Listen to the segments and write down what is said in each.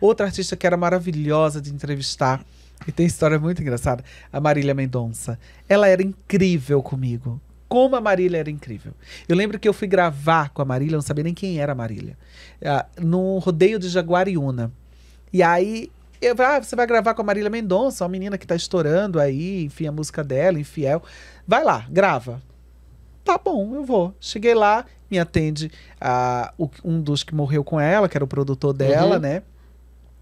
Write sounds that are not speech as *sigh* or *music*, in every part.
Outra artista que era maravilhosa de entrevistar e tem história muito engraçada, a Marília Mendonça. Ela era incrível comigo. Como a Marília era incrível. Eu lembro que eu fui gravar com a Marília, não sabia nem quem era a Marília, uh, ah, num rodeio de Jaguariúna. E aí eu falei, ah, você vai gravar com a Marília Mendonça, uma menina que tá estourando aí, enfim, a música dela, Infiel. Vai lá, grava. Tá bom, eu vou. Cheguei lá, me atende ah, um dos que morreu com ela, que era o produtor dela, uhum. né?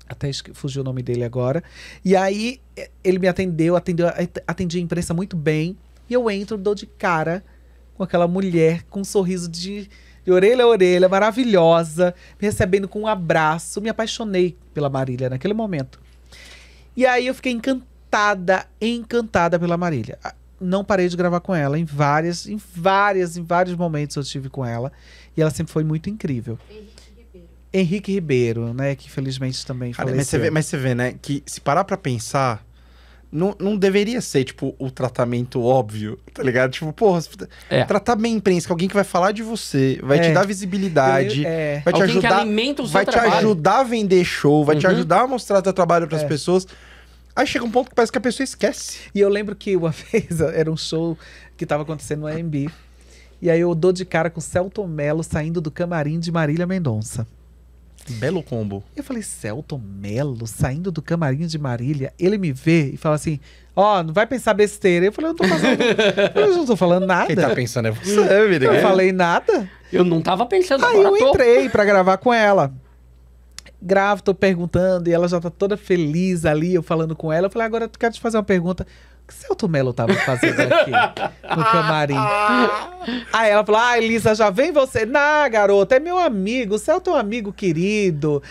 até fugiu o nome dele agora. E aí eh, ele me atendeu, atendeu, atendi a imprensa muito bem. E eu entro, dou de cara com aquela mulher com um sorriso de, de orelha a orelha, maravilhosa, me recebendo com um abraço. Me apaixonei pela Marília naquele momento. E aí eu fiquei encantada, encantada pela Marília. Não parei de gravar com ela em várias, em várias, em vários momentos eu estive com ela. E ela sempre foi muito incrível. Henrique Ribeiro, né? Que infelizmente também Cara, faleceu. Mas você, vê, mas você vê, né? Que se parar pra pensar, não, não deveria ser, tipo, o tratamento óbvio, tá ligado? Tipo, porra, é. tratar bem a imprensa, que alguém que vai falar de você, vai é. te dar visibilidade, é. vai alguém te ajudar. vai te ajudar a vender show, vai uhum. te ajudar a mostrar teu trabalho para as é. pessoas. Aí chega um ponto que parece que a pessoa esquece. E eu lembro que uma *laughs* vez era um show que estava acontecendo no AMB. E aí eu dou de cara com o Celton Mello saindo do camarim de Marília Mendonça. Belo combo. Eu falei, Celto Melo saindo do camarim de Marília, ele me vê e fala assim: Ó, oh, não vai pensar besteira. Eu falei, eu não tô fazendo. eu não tô falando nada. Quem tá pensando é você, vida. Eu é. falei nada. Eu não tava pensando Aí eu entrei pra gravar com ela. Gravo, tô perguntando, e ela já tá toda feliz ali, eu falando com ela. Eu falei, agora eu quero te fazer uma pergunta que Celto Melo tava fazendo aqui no camarim? Aí ela falou: Ah, Elisa, já vem você. Na, garota, é meu amigo, é o Celto é um amigo querido.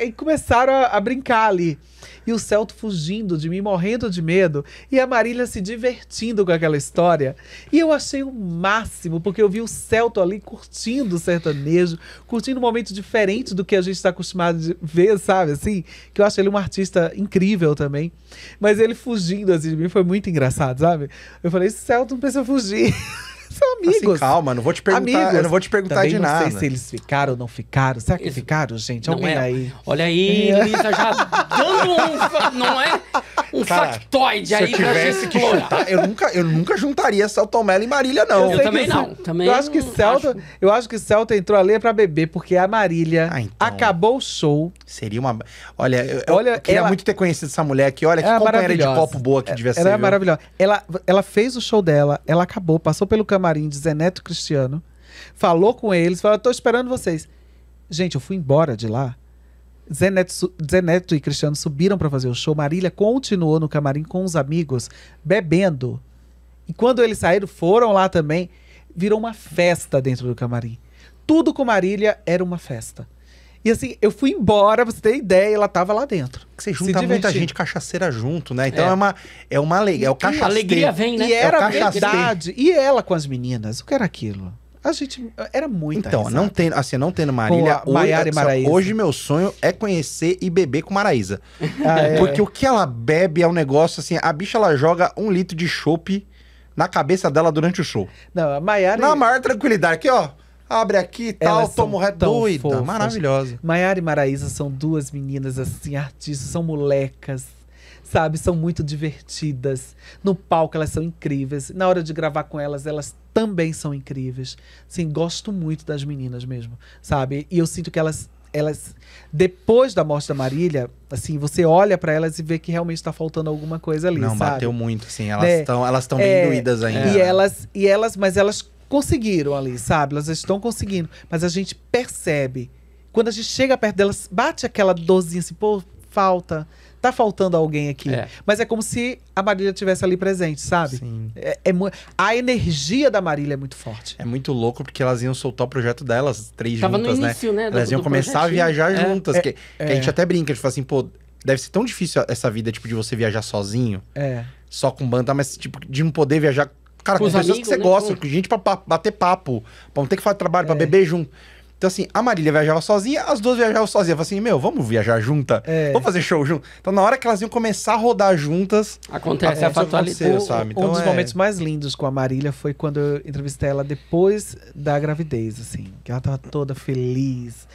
e começaram a, a brincar ali e o Celto fugindo de mim, morrendo de medo, e a Marília se divertindo com aquela história. E eu achei o máximo, porque eu vi o Celto ali curtindo o sertanejo, curtindo um momento diferente do que a gente está acostumado de ver, sabe? Assim, que eu acho ele um artista incrível também. Mas ele fugindo assim de mim foi muito engraçado, sabe? Eu falei, Celto, não precisa fugir. *laughs* são assim, amigos. Assim, calma, não vou te perguntar, amigos. eu não vou te perguntar Também de não nada. Não sei se eles ficaram ou não ficaram. Será que Isso. ficaram, gente? Alguém é. aí. Olha aí, *laughs* Lisa, já dando um. Não é? um cara, factoide aí tivesse que explorar. eu, nunca, eu nunca juntaria Celton Mello e Marília, não. Eu, eu também não. Eu, também eu acho que Celta, acho... eu acho que Celta entrou ali pra beber, porque a Marília ah, então. acabou o show. Seria uma... Olha, eu, olha, eu queria ela... muito ter conhecido essa mulher aqui. Olha, que é companheira de copo boa que ela, devia ser. Ela é maravilhosa. Ela, ela fez o show dela, ela acabou, passou pelo camarim de Zeneto Cristiano, falou com eles, falou, tô esperando vocês. Gente, eu fui embora de lá Zeneto, e Cristiano subiram para fazer o show. Marília continuou no camarim com os amigos, bebendo. E quando eles saíram, foram lá também. Virou uma festa dentro do camarim. Tudo com Marília era uma festa. E assim, eu fui embora, pra você ter ideia, ela tava lá dentro. Que você junta muita gente cachaceira junto, né? Então é, é uma é uma alegria, é o cachaceiro. alegria vem, né? E é era é verdade. E ela com as meninas, o que era aquilo? A gente. Era muita Então, risada. não tendo, assim, não tendo Marília. Pô, hoje, e assim, Maraísa. hoje meu sonho é conhecer e beber com Maraísa. *laughs* Ah, é. Porque o que ela bebe é um negócio assim. A bicha ela joga um litro de chope na cabeça dela durante o show. Não, a Maiara. Na maior tranquilidade, aqui, ó. Abre aqui tal, tomo ré doida. Fofas. Maravilhosa. Maiara e Maraísa são duas meninas, assim, artistas, são molecas sabe? São muito divertidas. No palco elas são incríveis. Na hora de gravar com elas, elas também são incríveis. Sim, gosto muito das meninas mesmo, sabe? E eu sinto que elas elas depois da morte da Marília, assim, você olha para elas e vê que realmente está faltando alguma coisa ali, Não, sabe? bateu muito, sim, elas estão, né? é, elas estão é, bem doídas é. ainda. E elas e elas, mas elas conseguiram ali, sabe? Elas estão conseguindo, mas a gente percebe quando a gente chega perto delas, bate aquela dorzinha assim, pô, falta. Tá faltando alguém aqui. É. Mas é como se a Marília tivesse ali presente, sabe? Sim. É, é, a energia da Marília é muito forte. É muito louco porque elas iam soltar o projeto delas, três Tava juntas, no né? início, né? né? Elas do, iam do começar projetinho. a viajar é. juntas. É. Que, que, a é. gente até brinca, fala tipo assim, pô, deve ser tão difícil essa vida, tipo, de você viajar sozinho. É. Só com banda, mas, tipo, de não poder viajar Cara, com, com pessoas amigos, que você né? gosta, com gente pra, pra bater papo, pra não ter que fazer trabalho, é. pra beber junto. Então, assim, a Marília viajava sozinha, as duas viajavam sozinhas. Eu falei assim, meu, vamos viajar junta? É. Vamos fazer show junto? Então, na hora que elas iam começar a rodar juntas... Acontece, é, a fatalidade. sabe? Então, um dos é... momentos mais lindos com a Marília foi quando eu entrevistei ela depois da gravidez, assim. Que ela tava toda feliz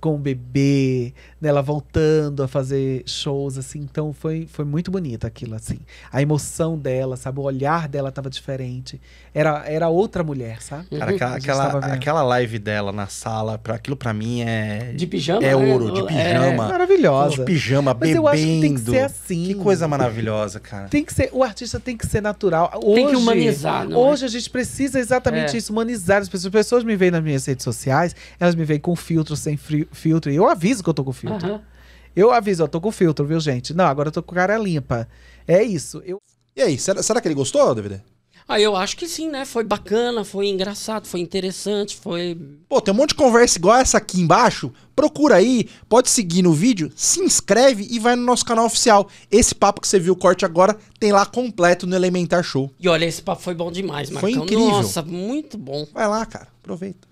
com o bebê, dela né, voltando a fazer shows, assim. Então foi, foi muito bonito aquilo, assim. A emoção dela, sabe? O olhar dela estava diferente. Era, era outra mulher, sabe? Cara, aquela, aquela, aquela live dela na sala, pra, aquilo pra mim é. De pijama? É, é ouro, é, de pijama. É maravilhosa. De pijama, Mas bebendo. Eu acho que tem que ser assim. Que coisa maravilhosa, cara. Tem que ser. O artista tem que ser natural. Hoje, tem que humanizar, não é? Hoje é? a gente precisa exatamente isso, humanizar as pessoas. As pessoas me veem nas minhas redes sociais, elas me veem com filtro, sem frio filtro. E eu aviso que eu tô com filtro. Uhum. Eu aviso, eu tô com filtro, viu, gente? Não, agora eu tô com cara limpa. É isso. Eu... E aí, será, será que ele gostou, DVD? Ah, eu acho que sim, né? Foi bacana, foi engraçado, foi interessante, foi. Pô, tem um monte de conversa igual essa aqui embaixo. Procura aí, pode seguir no vídeo, se inscreve e vai no nosso canal oficial. Esse papo que você viu o corte agora tem lá completo no Elementar Show. E olha, esse papo foi bom demais, Marcão. Foi incrível. Nossa, muito bom. Vai lá, cara, aproveita.